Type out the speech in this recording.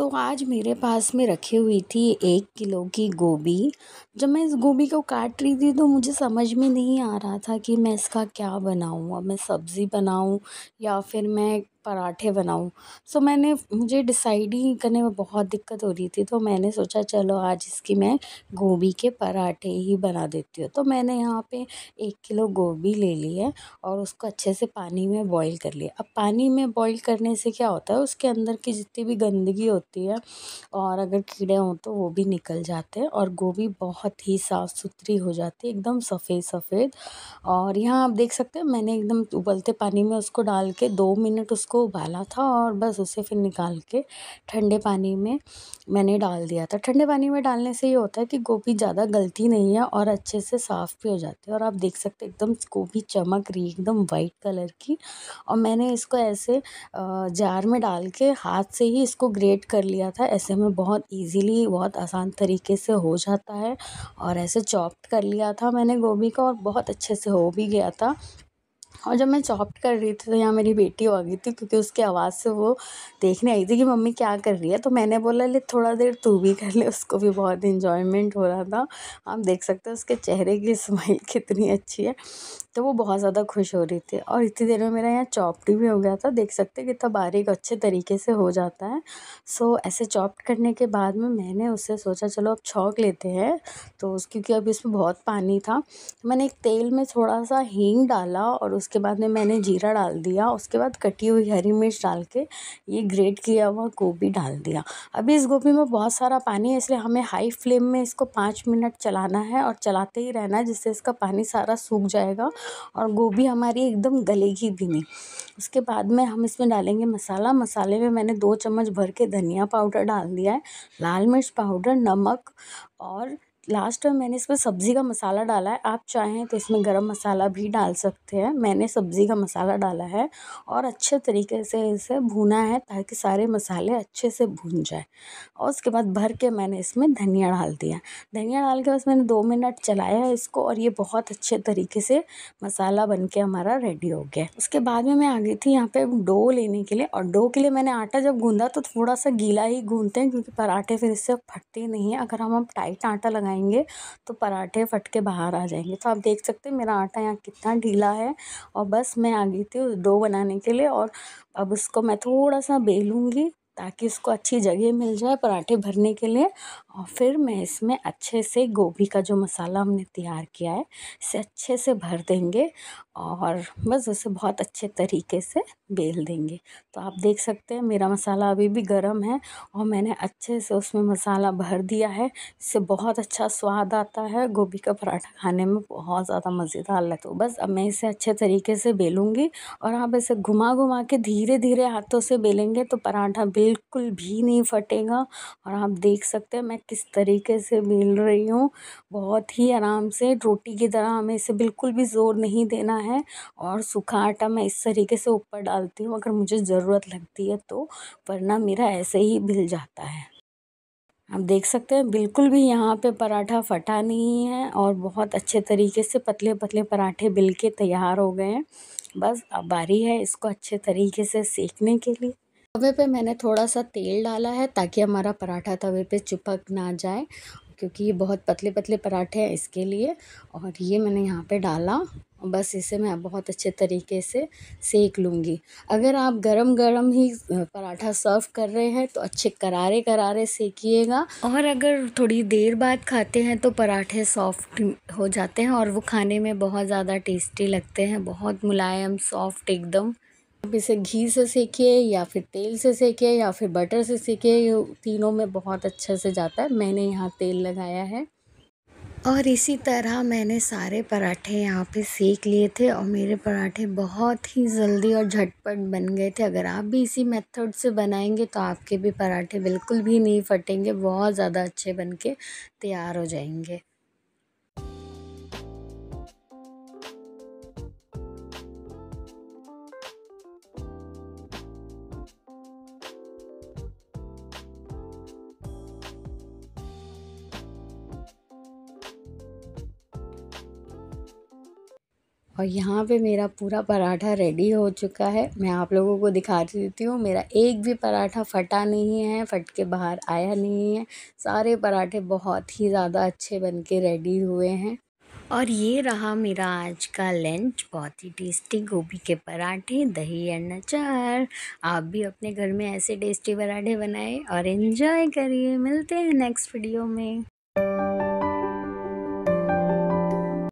तो आज मेरे पास में रखी हुई थी एक किलो की गोभी जब मैं इस गोभी को काट रही थी तो मुझे समझ में नहीं आ रहा था कि मैं इसका क्या बनाऊँ अब मैं सब्ज़ी बनाऊँ या फिर मैं पराठे बनाऊँ सो मैंने मुझे डिसाइड ही करने में बहुत दिक्कत हो रही थी तो मैंने सोचा चलो आज इसकी मैं गोभी के पराठे ही बना देती हूँ तो मैंने यहाँ पे एक किलो गोभी ले ली है और उसको अच्छे से पानी में बॉईल कर लिया अब पानी में बॉईल करने से क्या होता है उसके अंदर की जितनी भी गंदगी होती है और अगर कीड़े हों तो वो भी निकल जाते हैं और गोभी बहुत ही साफ़ सुथरी हो जाती है एकदम सफ़ेद सफ़ेद और यहाँ आप देख सकते हैं मैंने एकदम उबलते पानी में उसको डाल के दो मिनट उसको उबाला था और बस उसे फिर निकाल के ठंडे पानी में मैंने डाल दिया था ठंडे पानी में डालने से ये होता है कि गोभी ज़्यादा गलती नहीं है और अच्छे से साफ़ भी हो जाती है और आप देख सकते एकदम गोभी चमक रही एकदम वाइट कलर की और मैंने इसको ऐसे जार में डाल के हाथ से ही इसको ग्रेट कर लिया था ऐसे में बहुत ईजीली बहुत आसान तरीके से हो जाता है और ऐसे चॉप्ड कर लिया था मैंने गोभी का और बहुत अच्छे से हो भी गया था और जब मैं चॉप्ट कर रही थी तो यहाँ मेरी बेटी आ गई थी क्योंकि उसकी आवाज़ से वो देखने आई थी कि मम्मी क्या कर रही है तो मैंने बोला ले थोड़ा देर तू भी कर ले उसको भी बहुत इन्जॉयमेंट हो रहा था आप देख सकते हो उसके चेहरे की स्माइल कितनी अच्छी है तो वो बहुत ज़्यादा खुश हो रही थी और इतनी देर में मेरा यहाँ चॉप्ट भी हो गया था देख सकते कितना बारीक अच्छे तरीके से हो जाता है सो ऐसे चॉप्ट करने के बाद में मैंने उससे सोचा चलो अब छौक लेते हैं तो क्योंकि अब इसमें बहुत पानी था तो मैंने एक तेल में थोड़ा सा हींग डाला और उस उसके बाद में मैंने जीरा डाल दिया उसके बाद कटी हुई हरी मिर्च डाल के ये ग्रेट किया हुआ गोभी डाल दिया अभी इस गोभी में बहुत सारा पानी है इसलिए हमें हाई फ्लेम में इसको पाँच मिनट चलाना है और चलाते ही रहना है जिससे इसका पानी सारा सूख जाएगा और गोभी हमारी एकदम गलेगी भी नहीं उसके बाद में हम इसमें डालेंगे मसाला मसाले में मैंने दो चम्मच भर के धनिया पाउडर डाल दिया है लाल मिर्च पाउडर नमक और लास्ट में मैंने इसमें सब्ज़ी का मसाला डाला है आप चाहें तो इसमें गरम मसाला भी डाल सकते हैं मैंने सब्ज़ी का मसाला डाला है और अच्छे तरीके से इसे भुना है ताकि सारे मसाले अच्छे से भून जाए और उसके बाद भर के मैंने इसमें धनिया डाल दिया धनिया डाल के बस मैंने दो मिनट चलाया इसको और ये बहुत अच्छे तरीके से मसाला बन के हमारा रेडी हो गया उसके बाद में मैं आ गई थी यहाँ पर डो लेने के लिए और डो के लिए मैंने आटा जब गूँधा तो थोड़ा सा गीला ही गूँधते हैं क्योंकि पराठे फिर इससे फटते नहीं है अगर हम टाइट आटा लगाएँ बनाएंगे तो पराठे फट के बाहर आ जाएंगे तो आप देख सकते हैं मेरा आटा यहाँ कितना ढीला है और बस मैं आ गई थी डो बनाने के लिए और अब उसको मैं थोड़ा सा बेलूँगी ताकि उसको अच्छी जगह मिल जाए पराठे भरने के लिए और फिर मैं इसमें अच्छे से गोभी का जो मसाला हमने तैयार किया है इसे अच्छे से भर देंगे और बस उसे बहुत अच्छे तरीके से बेल देंगे तो आप देख सकते हैं मेरा मसाला अभी भी गर्म है और मैंने अच्छे से उसमें मसाला भर दिया है इससे बहुत अच्छा स्वाद आता है गोभी का पराठा खाने में बहुत ज़्यादा मज़ेदार लगता है बस अब मैं इसे अच्छे तरीके से बेलूँगी और आप इसे घुमा घुमा के धीरे धीरे हाथों से बेलेंगे तो पराठा बिल्कुल भी नहीं फटेगा और आप देख सकते हैं मैं किस तरीके से बेल रही हूँ बहुत ही आराम से रोटी की तरह हमें इसे बिल्कुल भी ज़ोर नहीं देना है और सूखा आटा मैं इस तरीके से ऊपर डालती हूँ अगर मुझे ज़रूरत लगती है तो वरना मेरा ऐसे ही भिल जाता है आप देख सकते हैं बिल्कुल भी यहाँ पे पराठा फटा नहीं है और बहुत अच्छे तरीके से पतले पतले पराठे बिल के तैयार हो गए हैं बस अब बारी है इसको अच्छे तरीके से सेकने के लिए तवे पे मैंने थोड़ा सा तेल डाला है ताकि हमारा पराठा तवे पे चिपक ना जाए क्योंकि ये बहुत पतले पतले पराठे हैं इसके लिए और ये मैंने यहाँ पे डाला बस इसे मैं बहुत अच्छे तरीके से सेक लूँगी अगर आप गरम गरम ही पराठा सर्व कर रहे हैं तो अच्छे करारे करारे सेकिएगा और अगर थोड़ी देर बाद खाते हैं तो पराठे सॉफ्ट हो जाते हैं और वो खाने में बहुत ज़्यादा टेस्टी लगते हैं बहुत मुलायम सॉफ्ट एकदम आप इसे घी से सेकिए या फिर तेल से सेकिए या फिर बटर से सेकिए तीनों में बहुत अच्छे से जाता है मैंने यहाँ तेल लगाया है और इसी तरह मैंने सारे पराठे यहाँ पे सेक लिए थे और मेरे पराठे बहुत ही जल्दी और झटपट बन गए थे अगर आप भी इसी मेथड से बनाएंगे तो आपके भी पराठे बिल्कुल भी नहीं फटेंगे बहुत ज़्यादा अच्छे बन के तैयार हो जाएंगे और यहाँ पे मेरा पूरा पराठा रेडी हो चुका है मैं आप लोगों को दिखा देती हूँ मेरा एक भी पराठा फटा नहीं है फट के बाहर आया नहीं है सारे पराठे बहुत ही ज़्यादा अच्छे बन के रेडी हुए हैं और ये रहा मेरा आज का लंच बहुत ही टेस्टी गोभी के पराठे दही एंड अचार आप भी अपने घर में ऐसे टेस्टी पराठे बनाए और इन्जॉय करिए मिलते हैं नेक्स्ट वीडियो में